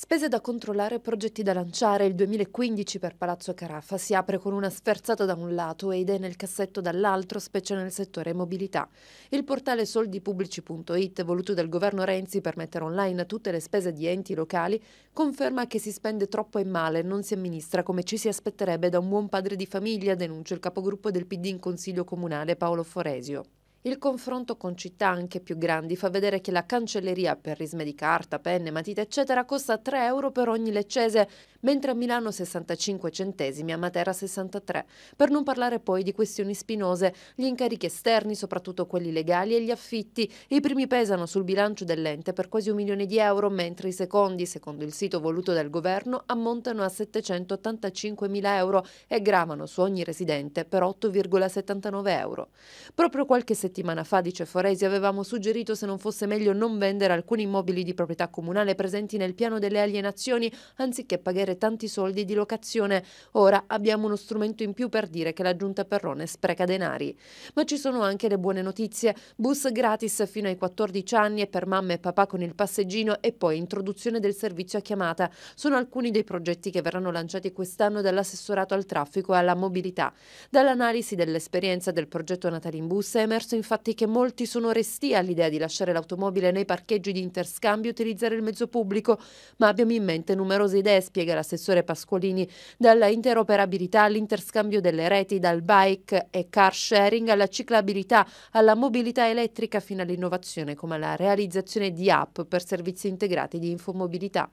Spese da controllare progetti da lanciare. Il 2015 per Palazzo Caraffa si apre con una sferzata da un lato e idee nel cassetto dall'altro, specie nel settore mobilità. Il portale soldipubblici.it, voluto dal governo Renzi per mettere online tutte le spese di enti locali, conferma che si spende troppo e male, non si amministra come ci si aspetterebbe da un buon padre di famiglia, denuncia il capogruppo del PD in Consiglio Comunale Paolo Foresio. Il confronto con città anche più grandi fa vedere che la cancelleria per risme di carta, penne, matite eccetera costa 3 euro per ogni leccese, mentre a Milano 65 centesimi, a Matera 63. Per non parlare poi di questioni spinose, gli incarichi esterni, soprattutto quelli legali e gli affitti, i primi pesano sul bilancio dell'ente per quasi un milione di euro, mentre i secondi, secondo il sito voluto dal governo, ammontano a 785 mila euro e gravano su ogni residente per 8,79 euro. Proprio qualche settimana settimana fa, dice Foresi, avevamo suggerito se non fosse meglio non vendere alcuni immobili di proprietà comunale presenti nel piano delle alienazioni, anziché pagare tanti soldi di locazione. Ora abbiamo uno strumento in più per dire che la giunta Perrone spreca denari. Ma ci sono anche le buone notizie. Bus gratis fino ai 14 anni e per mamma e papà con il passeggino e poi introduzione del servizio a chiamata. Sono alcuni dei progetti che verranno lanciati quest'anno dall'assessorato al traffico e alla mobilità. Dall'analisi dell'esperienza del progetto Natalimbus è emerso infatti che molti sono resti all'idea di lasciare l'automobile nei parcheggi di interscambio e utilizzare il mezzo pubblico, ma abbiamo in mente numerose idee, spiega l'assessore Pascolini, dalla interoperabilità all'interscambio delle reti, dal bike e car sharing alla ciclabilità, alla mobilità elettrica fino all'innovazione come la realizzazione di app per servizi integrati di infomobilità.